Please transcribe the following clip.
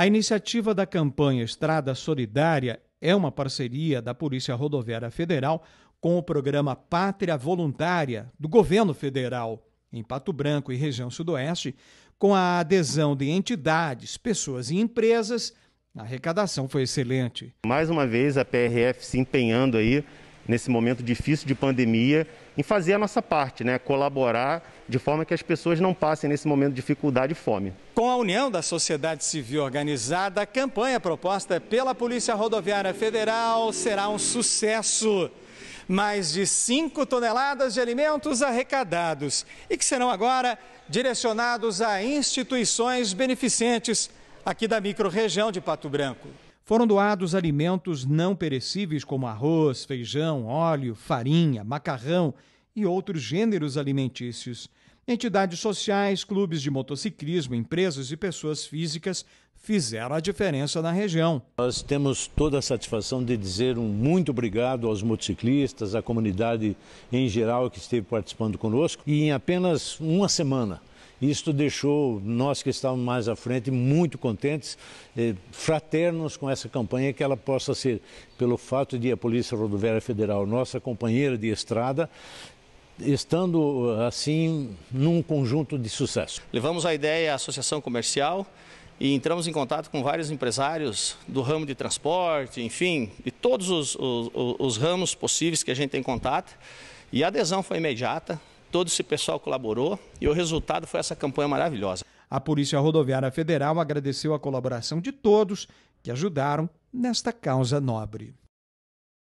A iniciativa da campanha Estrada Solidária é uma parceria da Polícia Rodoviária Federal com o programa Pátria Voluntária do governo federal em Pato Branco e região sudoeste, com a adesão de entidades, pessoas e empresas. A arrecadação foi excelente. Mais uma vez a PRF se empenhando aí nesse momento difícil de pandemia em fazer a nossa parte, né? colaborar de forma que as pessoas não passem nesse momento de dificuldade e fome. Com a união da sociedade civil organizada, a campanha proposta pela Polícia Rodoviária Federal será um sucesso. Mais de 5 toneladas de alimentos arrecadados e que serão agora direcionados a instituições beneficentes aqui da microrregião de Pato Branco. Foram doados alimentos não perecíveis como arroz, feijão, óleo, farinha, macarrão e outros gêneros alimentícios. Entidades sociais, clubes de motociclismo, empresas e pessoas físicas fizeram a diferença na região. Nós temos toda a satisfação de dizer um muito obrigado aos motociclistas, à comunidade em geral que esteve participando conosco. E em apenas uma semana, isto deixou nós que estávamos mais à frente muito contentes, eh, fraternos com essa campanha, que ela possa ser, pelo fato de a Polícia Rodoviária Federal, nossa companheira de estrada, estando eh, assim num conjunto de sucesso. Levamos a ideia à associação comercial e entramos em contato com vários empresários do ramo de transporte, enfim, de todos os, os, os ramos possíveis que a gente tem contato. E a adesão foi imediata, Todo esse pessoal colaborou e o resultado foi essa campanha maravilhosa. A Polícia Rodoviária Federal agradeceu a colaboração de todos que ajudaram nesta causa nobre.